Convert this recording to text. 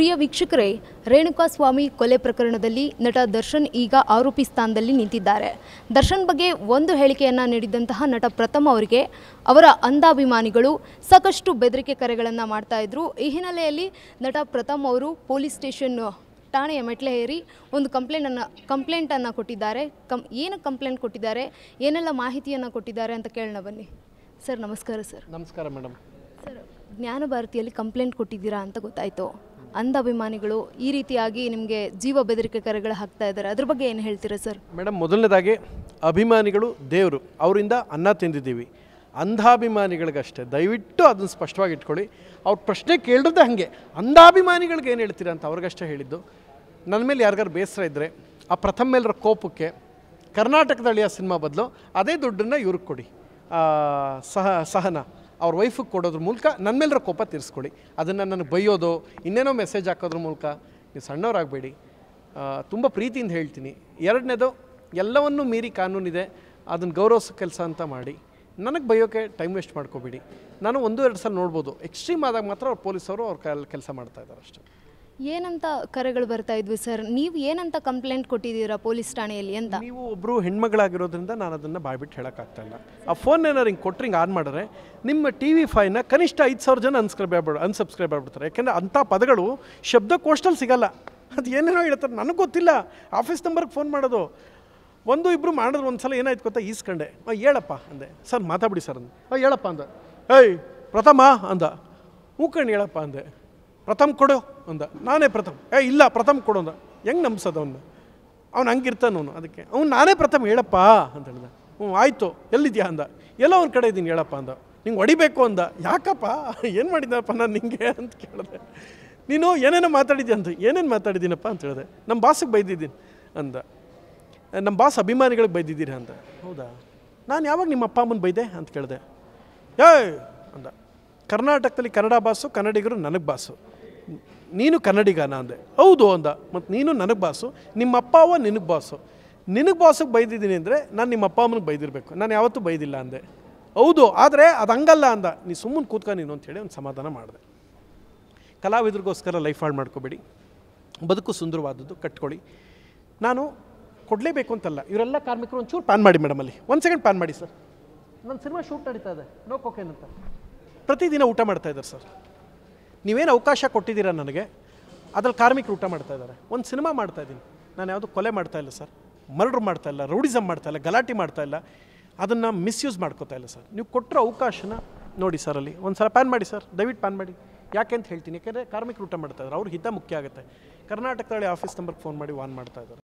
ಪ್ರಿಯ ವೀಕ್ಷಕರೇ ಸ್ವಾಮಿ ಕೊಲೆ ಪ್ರಕರಣದಲ್ಲಿ ನಟ ದರ್ಶನ್ ಈಗ ಆರೋಪಿ ಸ್ಥಾನದಲ್ಲಿ ನಿಂತಿದ್ದಾರೆ ದರ್ಶನ್ ಬಗ್ಗೆ ಒಂದು ಹೇಳಿಕೆಯನ್ನು ನೀಡಿದಂತಹ ನಟ ಪ್ರಥಮ್ ಅವರಿಗೆ ಅವರ ಅಂಧಾಭಿಮಾನಿಗಳು ಸಾಕಷ್ಟು ಬೆದರಿಕೆ ಕರೆಗಳನ್ನು ಮಾಡ್ತಾ ಇದ್ರು ಈ ಹಿನ್ನೆಲೆಯಲ್ಲಿ ನಟ ಪ್ರಥಮ್ ಅವರು ಪೊಲೀಸ್ ಸ್ಟೇಷನ್ ಠಾಣೆಯ ಮೆಟ್ಲೆ ಹೇರಿ ಒಂದು ಕಂಪ್ಲೇಂಟನ್ನು ಕಂಪ್ಲೇಂಟನ್ನು ಕೊಟ್ಟಿದ್ದಾರೆ ಕಂ ಏನು ಕಂಪ್ಲೇಂಟ್ ಕೊಟ್ಟಿದ್ದಾರೆ ಏನೆಲ್ಲ ಮಾಹಿತಿಯನ್ನು ಕೊಟ್ಟಿದ್ದಾರೆ ಅಂತ ಕೇಳೋಣ ಬನ್ನಿ ಸರ್ ನಮಸ್ಕಾರ ಸರ್ ನಮಸ್ಕಾರ ಮೇಡಮ್ ಸರ್ ಜ್ಞಾನ ಕಂಪ್ಲೇಂಟ್ ಕೊಟ್ಟಿದ್ದೀರಾ ಅಂತ ಗೊತ್ತಾಯಿತು ಅಂಧಾಭಿಮಾನಿಗಳು ಅಭಿಮಾನಿಗಳು ಈ ರೀತಿಯಾಗಿ ನಿಮಗೆ ಜೀವ ಬೆದರಿಕೆ ಕರೆಗಳು ಹಾಕ್ತಾ ಇದ್ದಾರೆ ಅದ್ರ ಬಗ್ಗೆ ಏನು ಹೇಳ್ತೀರಾ ಸರ್ ಮೇಡಮ್ ಮೊದಲನೇದಾಗಿ ಅಭಿಮಾನಿಗಳು ದೇವರು ಅವರಿಂದ ಅನ್ನ ತಿಂದಿದ್ದೀವಿ ಅಂಧಾಭಿಮಾನಿಗಳಿಗಷ್ಟೇ ದಯವಿಟ್ಟು ಅದನ್ನು ಸ್ಪಷ್ಟವಾಗಿ ಇಟ್ಕೊಳ್ಳಿ ಅವ್ರ ಪ್ರಶ್ನೆ ಕೇಳಿದ್ರೆ ಹಾಗೆ ಅಂಧಾಭಿಮಾನಿಗಳಿಗೆ ಏನು ಹೇಳ್ತೀರಾ ಅಂತ ಅವ್ರಿಗಷ್ಟೇ ಹೇಳಿದ್ದು ನನ್ನ ಮೇಲೆ ಯಾರಿಗಾರು ಬೇಸರ ಇದ್ದರೆ ಆ ಪ್ರಥಮ ಮೇಲರ ಕೋಪಕ್ಕೆ ಕರ್ನಾಟಕದಲ್ಲಿ ಆ ಸಿನಿಮಾ ಬದಲು ಅದೇ ದುಡ್ಡನ್ನು ಇವ್ರಿಗೆ ಕೊಡಿ ಸಹ ಸಹನ ಅವ್ರ ವೈಫಿಗೆ ಕೊಡೋದ್ರ ಮೂಲಕ ನನ್ನ ಮೇಲರ ಕೋಪ ತೀರಿಸ್ಕೊಳ್ಳಿ ಅದನ್ನು ನನಗೆ ಬೈಯೋದು ಇನ್ನೇನೋ ಮೆಸೇಜ್ ಹಾಕೋದ್ರ ಮೂಲಕ ನೀವು ಸಣ್ಣವರಾಗಬೇಡಿ ತುಂಬ ಪ್ರೀತಿಯಿಂದ ಹೇಳ್ತೀನಿ ಎರಡನೇದು ಎಲ್ಲವನ್ನೂ ಮೀರಿ ಕಾನೂನಿದೆ ಅದನ್ನು ಗೌರವಿಸೋ ಕೆಲಸ ಅಂತ ಮಾಡಿ ನನಗೆ ಬೈಯೋಕ್ಕೆ ಟೈಮ್ ವೇಸ್ಟ್ ಮಾಡ್ಕೋಬೇಡಿ ನಾನು ಒಂದು ಎರಡು ಸಲ ನೋಡ್ಬೋದು ಎಕ್ಸ್ಟ್ರೀಮ್ ಆದಾಗ ಮಾತ್ರ ಅವ್ರು ಪೊಲೀಸವರು ಅವ್ರ ಕೆಲಸ ಮಾಡ್ತಾ ಇದ್ದಾರೆ ಅಷ್ಟೇ ಏನಂತ ಕರೆಗಳು ಬರ್ತಾ ಇದ್ವಿ ಸರ್ ನೀವು ಏನಂತ ಕಂಪ್ಲೇಂಟ್ ಕೊಟ್ಟಿದ್ದೀರಾ ಪೊಲೀಸ್ ಠಾಣೆಯಲ್ಲಿ ಅಂತ ನೀವು ಒಬ್ಬರು ಹೆಣ್ಮಗಳಾಗಿರೋದ್ರಿಂದ ನಾನು ಅದನ್ನು ಬಾಯ್ಬಿಟ್ಟು ಹೇಳೋಕ್ಕಾಗ್ತಾ ಆ ಫೋನ್ ಏನಾರು ಹಿಂಗೆ ಕೊಟ್ಟರೆ ಹಿಂಗೆ ಆನ್ ಮಾಡಿದ್ರೆ ನಿಮ್ಮ ಟಿ ವಿ ಫೈನ ಕನಿಷ್ಠ ಐದು ಸಾವಿರ ಜನ ಅನ್ಸ್ಕ್ರೈಬ್ ಆಗ್ಬಿಡು ಅನ್ಸಬ್ಸ್ಕ್ರೈಬ್ ಆಗ್ಬಿಡ್ತಾರೆ ಯಾಕೆಂದರೆ ಅಂಥ ಪದಗಳು ಶಬ್ದ ಕೋಸ್ಟಲ್ಲಿ ಸಿಗಲ್ಲ ಅದು ಏನೇನೋ ಹೇಳ್ತಾರೆ ನನಗೆ ಗೊತ್ತಿಲ್ಲ ಆಫೀಸ್ ನಂಬರ್ಗೆ ಫೋನ್ ಮಾಡೋದು ಒಂದು ಇಬ್ಬರು ಮಾಡಿದ್ರು ಒಂದು ಸಲ ಏನಾಯ್ತು ಗೊತ್ತಾ ಈಸ್ಕೊಂಡೆ ಹೇಳಪ್ಪ ಅಂದೆ ಸರ್ ಮಾತಾಡ್ಬಿಡಿ ಸರ್ ಅಂದೆ ಹೇಳಪ್ಪ ಅಂದ ಏಯ್ ಪ್ರಥಮ ಅಂದ ಹೂಕಂಡು ಹೇಳಪ್ಪ ಅಂದೆ ಪ್ರಥಮ್ ಕೊಡು ಅಂದ ನಾನೇ ಪ್ರಥಮ್ ಏ ಇಲ್ಲ ಪ್ರಥಮ್ ಕೊಡು ಅಂದ ಹೆಂಗೆ ನಂಬಿಸೋದು ಅವನು ಅವ್ನು ಹಂಗಿರ್ತಾನವನು ಅದಕ್ಕೆ ಅವ್ನು ನಾನೇ ಪ್ರಥಮ ಹೇಳಪ್ಪ ಅಂತ ಹೇಳ್ದ ಹ್ಞೂ ಆಯಿತು ಎಲ್ಲಿದ್ಯಾ ಅಂದ ಎಲ್ಲ ಅವ್ನ ಕಡೆ ಇದ್ದೀನಿ ಹೇಳಪ್ಪ ಅಂದ ನಿಂಗೆ ಹೊಡಿಬೇಕು ಅಂದ ಯಾಕಪ್ಪ ಏನು ಮಾಡಿದ್ದಪ್ಪ ನಾನು ನಿಂಗೆ ಅಂತ ಕೇಳಿದೆ ನೀನು ಏನೇನು ಮಾತಾಡಿದ್ದೆ ಅಂತ ಏನೇನು ಮಾತಾಡಿದ್ದೀನಪ್ಪ ಅಂತ ಹೇಳಿದೆ ನಮ್ಮ ಬಾಸಿಗೆ ಬೈದಿದ್ದೀನಿ ಅಂದ ನಮ್ಮ ಬಾಸ್ ಅಭಿಮಾನಿಗಳಿಗೆ ಬೈದಿದ್ದೀರಿ ಅಂತ ಹೌದಾ ನಾನು ಯಾವಾಗ ನಿಮ್ಮ ಅಪ್ಪ ಅಮ್ಮನ ಬೈದೆ ಅಂತ ಕೇಳಿದೆ ಏಯ್ ಅಂದ ಕರ್ನಾಟಕದಲ್ಲಿ ಕನ್ನಡ ಬಾಸು ಕನ್ನಡಿಗರು ನನಗೆ ಬಾಸು ನೀನು ಕನ್ನಡಿಗನ ಅಂದೆ ಹೌದು ಅಂದ ಮತ್ತು ನೀನು ನನಗೆ ಬಾಸು ನಿಮ್ಮ ಅಪ್ಪ ಅವ ನಿನಗೆ ಬಾಸು ನಿನಗೆ ಬಾಸಿಗೆ ಬೈದಿದ್ದೀನಿ ಅಂದರೆ ನಾನು ನಿಮ್ಮ ಅಪ್ಪ ಅಮ್ಮನಿಗೆ ಬೈದಿರಬೇಕು ನಾನು ಯಾವತ್ತೂ ಬೈದಿಲ್ಲ ಅಂದೆ ಹೌದು ಆದರೆ ಅದು ಹಂಗಲ್ಲ ಅಂದ ನೀ ಸುಮ್ಮನೆ ಕೂತ್ಕ ನೀನು ಅಂಥೇಳಿ ಒಂದು ಸಮಾಧಾನ ಮಾಡಿದೆ ಕಲಾವಿದರಿಗೋಸ್ಕರ ಲೈಫ್ ಹಾಳು ಮಾಡ್ಕೋಬೇಡಿ ಬದುಕು ಸುಂದರವಾದದ್ದು ಕಟ್ಕೊಳ್ಳಿ ನಾನು ಕೊಡಲೇಬೇಕು ಅಂತಲ್ಲ ಇವರೆಲ್ಲ ಕಾರ್ಮಿಕರು ಒಂಚೂರು ಪ್ಯಾನ್ ಮಾಡಿ ಮೇಡಮ್ ಅಲ್ಲಿ ಒಂದು ಸೆಕೆಂಡ್ ಪ್ಯಾನ್ ಮಾಡಿ ಸರ್ ನನ್ನ ಸಿನಿಮಾ ಶೂಟ್ ನಡೀತಾ ಇದೆ ನೋ ಅಂತ ಪ್ರತಿದಿನ ಊಟ ಮಾಡ್ತಾ ಇದ್ದಾರೆ ಸರ್ ನೀವೇನು ಅವಕಾಶ ಕೊಟ್ಟಿದ್ದೀರಾ ನನಗೆ ಅದ್ರಲ್ಲಿ ಕಾರ್ಮಿಕರು ಊಟ ಮಾಡ್ತಾ ಇದ್ದಾರೆ ಒಂದು ಸಿನಿಮಾ ಮಾಡ್ತಾ ಇದ್ದೀನಿ ನಾನು ಯಾವುದು ಕೊಲೆ ಮಾಡ್ತಾ ಇಲ್ಲ ಸರ್ ಮರ್ಡ್ರ್ ಮಾಡ್ತಾ ಇಲ್ಲ ರೌಡಿಸಮ್ ಮಾಡ್ತಾ ಇಲ್ಲ ಗಲಾಟೆ ಮಾಡ್ತಾ ಇಲ್ಲ ಅದನ್ನು ಮಿಸ್ಯೂಸ್ ಮಾಡ್ಕೋತಾ ಇಲ್ಲ ಸರ್ ನೀವು ಕೊಟ್ಟಿರೋ ಅವಕಾಶನ ನೋಡಿ ಸರ್ ಅಲ್ಲಿ ಒಂದು ಸಲ ಪ್ಯಾನ್ ಮಾಡಿ ಸರ್ ದಯವಿಟ್ಟು ಪ್ಯಾನ್ ಮಾಡಿ ಯಾಕೆ ಅಂತ ಹೇಳ್ತೀನಿ ಯಾಕೆಂದರೆ ಕಾರ್ಮಿಕರು ಊಟ ಮಾಡ್ತಾ ಇದ್ದಾರೆ ಅವ್ರಿಗೆ ಹಿತ ಮುಖ್ಯ ಆಗುತ್ತೆ ಕರ್ನಾಟಕದಲ್ಲಿ ಆಫೀಸ್ ನಂಬರ್ಗೆ ಫೋನ್ ಮಾಡಿ ವಾನ್ ಮಾಡ್ತಾ ಇದ್ದಾರೆ